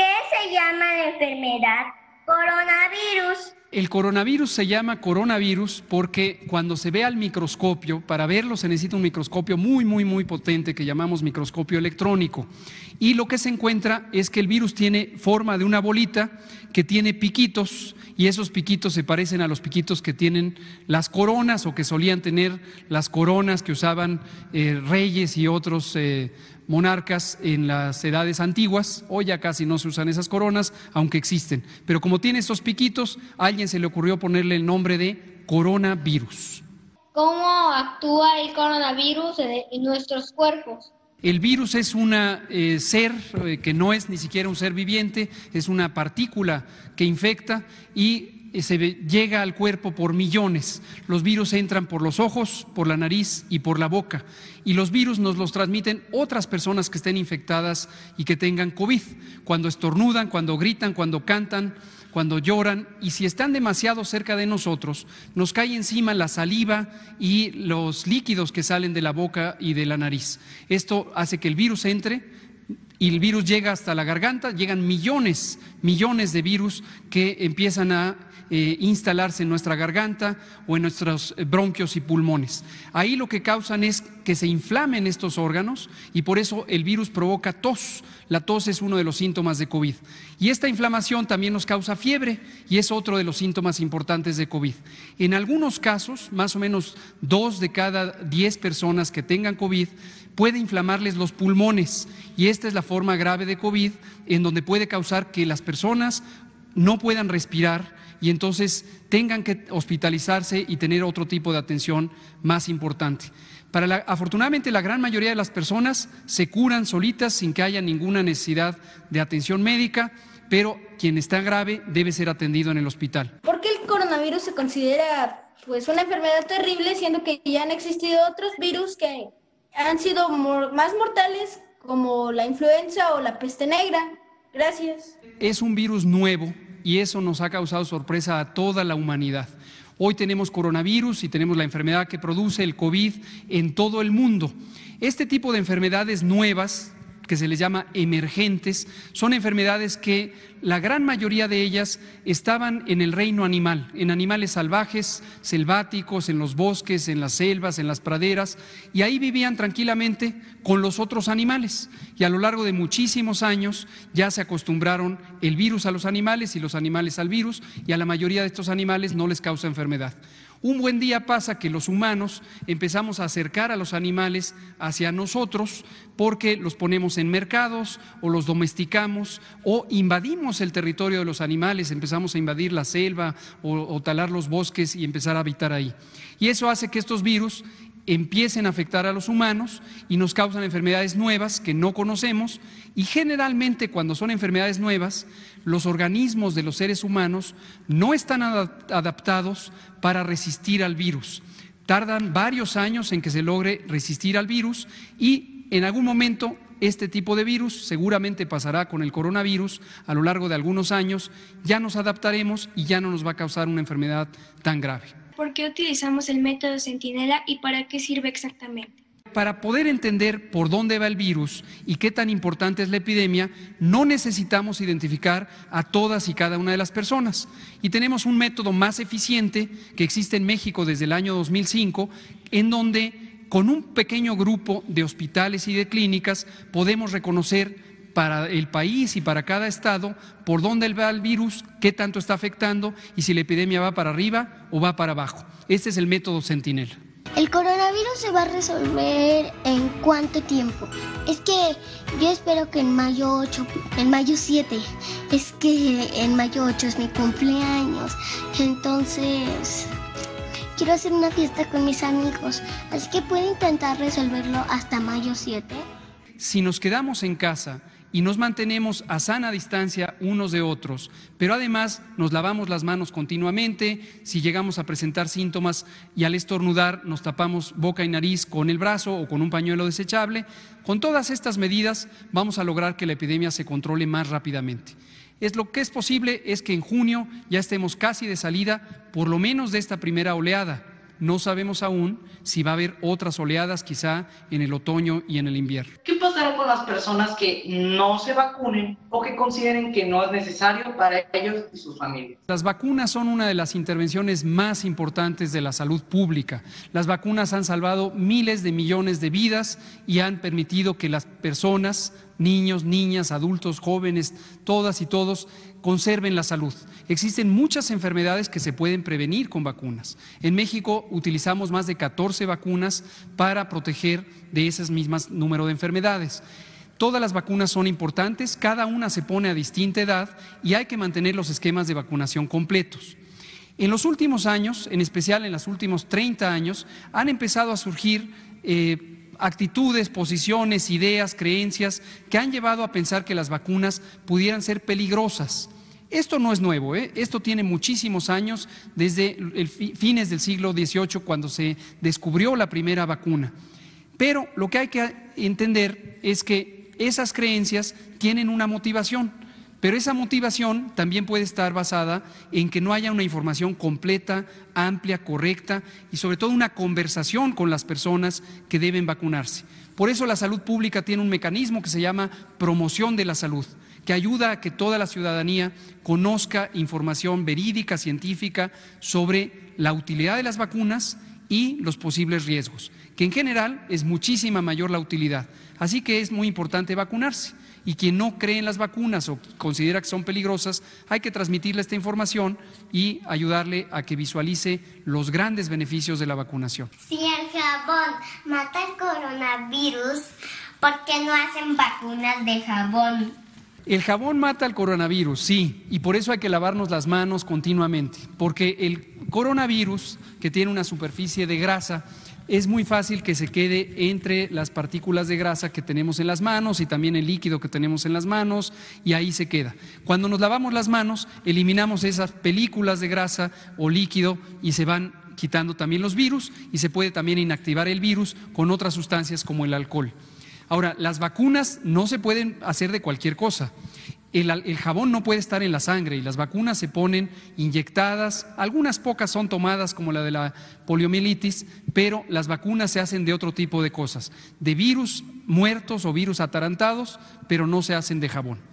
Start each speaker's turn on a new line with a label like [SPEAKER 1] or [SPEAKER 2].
[SPEAKER 1] ¿Qué se llama la enfermedad? Coronavirus. El coronavirus se llama coronavirus porque cuando se ve al microscopio, para verlo se necesita un microscopio muy, muy, muy potente que llamamos microscopio electrónico. Y lo que se encuentra es que el virus tiene forma de una bolita que tiene piquitos y esos piquitos se parecen a los piquitos que tienen las coronas o que solían tener las coronas que usaban eh, reyes y otros eh, monarcas en las edades antiguas. Hoy ya casi no se usan esas coronas, aunque existen. Pero como tiene estos piquitos, a alguien se le ocurrió ponerle el nombre de coronavirus. ¿Cómo actúa el coronavirus en nuestros cuerpos? El virus es un eh, ser eh, que no es ni siquiera un ser viviente, es una partícula que infecta y eh, se llega al cuerpo por millones. Los virus entran por los ojos, por la nariz y por la boca. Y los virus nos los transmiten otras personas que estén infectadas y que tengan COVID. Cuando estornudan, cuando gritan, cuando cantan, cuando lloran. Y si están demasiado cerca de nosotros, nos cae encima la saliva y los líquidos que salen de la boca y de la nariz. Esto hace que el virus entre y el virus llega hasta la garganta, llegan millones, millones de virus que empiezan a eh, instalarse en nuestra garganta o en nuestros bronquios y pulmones. Ahí lo que causan es que se inflamen estos órganos y por eso el virus provoca tos. La tos es uno de los síntomas de COVID. Y esta inflamación también nos causa fiebre y es otro de los síntomas importantes de COVID. En algunos casos, más o menos dos de cada diez personas que tengan COVID, puede inflamarles los pulmones y esta es la forma grave de COVID en donde puede causar que las personas no puedan respirar y entonces tengan que hospitalizarse y tener otro tipo de atención más importante. Para afortunadamente la gran mayoría de las personas se curan solitas sin que haya ninguna necesidad de atención médica, pero quien está grave debe ser atendido en el hospital. ¿Por qué el coronavirus se considera pues una enfermedad terrible siendo que ya han existido otros virus que han sido más mortales como la influenza o la peste negra. Gracias. Es un virus nuevo y eso nos ha causado sorpresa a toda la humanidad. Hoy tenemos coronavirus y tenemos la enfermedad que produce el COVID en todo el mundo. Este tipo de enfermedades nuevas que se les llama emergentes, son enfermedades que la gran mayoría de ellas estaban en el reino animal, en animales salvajes, selváticos, en los bosques, en las selvas, en las praderas, y ahí vivían tranquilamente con los otros animales. Y a lo largo de muchísimos años ya se acostumbraron el virus a los animales y los animales al virus, y a la mayoría de estos animales no les causa enfermedad. Un buen día pasa que los humanos empezamos a acercar a los animales hacia nosotros porque los ponemos en mercados o los domesticamos o invadimos el territorio de los animales, empezamos a invadir la selva o, talar los bosques y empezar a habitar ahí. Y eso hace que estos virus empiecen a afectar a los humanos y nos causan enfermedades nuevas que no conocemos y generalmente cuando son enfermedades nuevas, los organismos de los seres humanos no están adaptados para resistir al virus. Tardan varios años en que se logre resistir al virus y en algún momento este tipo de virus, seguramente pasará con el coronavirus a lo largo de algunos años, ya nos adaptaremos y ya no nos va a causar una enfermedad tan grave por qué utilizamos el método Centinela y para qué sirve exactamente. Para poder entender por dónde va el virus y qué tan importante es la epidemia, no necesitamos identificar a todas y cada una de las personas. Y tenemos un método más eficiente que existe en México desde el año 2005, en donde con un pequeño grupo de hospitales y de clínicas podemos reconocer para el país y para cada estado por dónde va el virus, qué tanto está afectando y si la epidemia va para arriba o va para abajo. Este es el método Sentinel. El coronavirus se va a resolver en cuánto tiempo. Es que yo espero que en mayo 8, en mayo 7, es que en mayo 8 es mi cumpleaños. Entonces, quiero hacer una fiesta con mis amigos. Así que puedo intentar resolverlo hasta mayo 7. Si nos quedamos en casa y nos mantenemos a sana distancia unos de otros, pero además nos lavamos las manos continuamente, si llegamos a presentar síntomas y al estornudar nos tapamos boca y nariz con el brazo o con un pañuelo desechable, con todas estas medidas vamos a lograr que la epidemia se controle más rápidamente. Es lo que es posible es que en junio ya estemos casi de salida, por lo menos de esta primera oleada. No sabemos aún si va a haber otras oleadas quizá en el otoño y en el invierno pasará con las personas que no se vacunen o que consideren que no es necesario para ellos y sus familias? Las vacunas son una de las intervenciones más importantes de la salud pública. Las vacunas han salvado miles de millones de vidas y han permitido que las personas, niños, niñas, adultos, jóvenes, todas y todos, conserven la salud. Existen muchas enfermedades que se pueden prevenir con vacunas. En México utilizamos más de 14 vacunas para proteger de esas mismas número de enfermedades Todas las vacunas son importantes, cada una se pone a distinta edad y hay que mantener los esquemas de vacunación completos. En los últimos años, en especial en los últimos 30 años, han empezado a surgir eh, actitudes, posiciones, ideas, creencias que han llevado a pensar que las vacunas pudieran ser peligrosas. Esto no es nuevo, ¿eh? esto tiene muchísimos años, desde el fines del siglo XVIII, cuando se descubrió la primera vacuna. Pero lo que hay que entender es que esas creencias tienen una motivación, pero esa motivación también puede estar basada en que no haya una información completa, amplia, correcta y sobre todo una conversación con las personas que deben vacunarse. Por eso la salud pública tiene un mecanismo que se llama promoción de la salud que ayuda a que toda la ciudadanía conozca información verídica, científica, sobre la utilidad de las vacunas y los posibles riesgos, que en general es muchísima mayor la utilidad. Así que es muy importante vacunarse. Y quien no cree en las vacunas o considera que son peligrosas, hay que transmitirle esta información y ayudarle a que visualice los grandes beneficios de la vacunación. Si el jabón mata el coronavirus, ¿por qué no hacen vacunas de jabón? El jabón mata al coronavirus, sí, y por eso hay que lavarnos las manos continuamente, porque el coronavirus, que tiene una superficie de grasa, es muy fácil que se quede entre las partículas de grasa que tenemos en las manos y también el líquido que tenemos en las manos y ahí se queda. Cuando nos lavamos las manos, eliminamos esas películas de grasa o líquido y se van quitando también los virus y se puede también inactivar el virus con otras sustancias como el alcohol. Ahora, las vacunas no se pueden hacer de cualquier cosa. El, jabón no puede estar en la sangre y las vacunas se ponen inyectadas, algunas pocas son tomadas como la de la poliomielitis, pero las vacunas se hacen de otro tipo de cosas, de virus muertos o virus atarantados, pero no se hacen de jabón.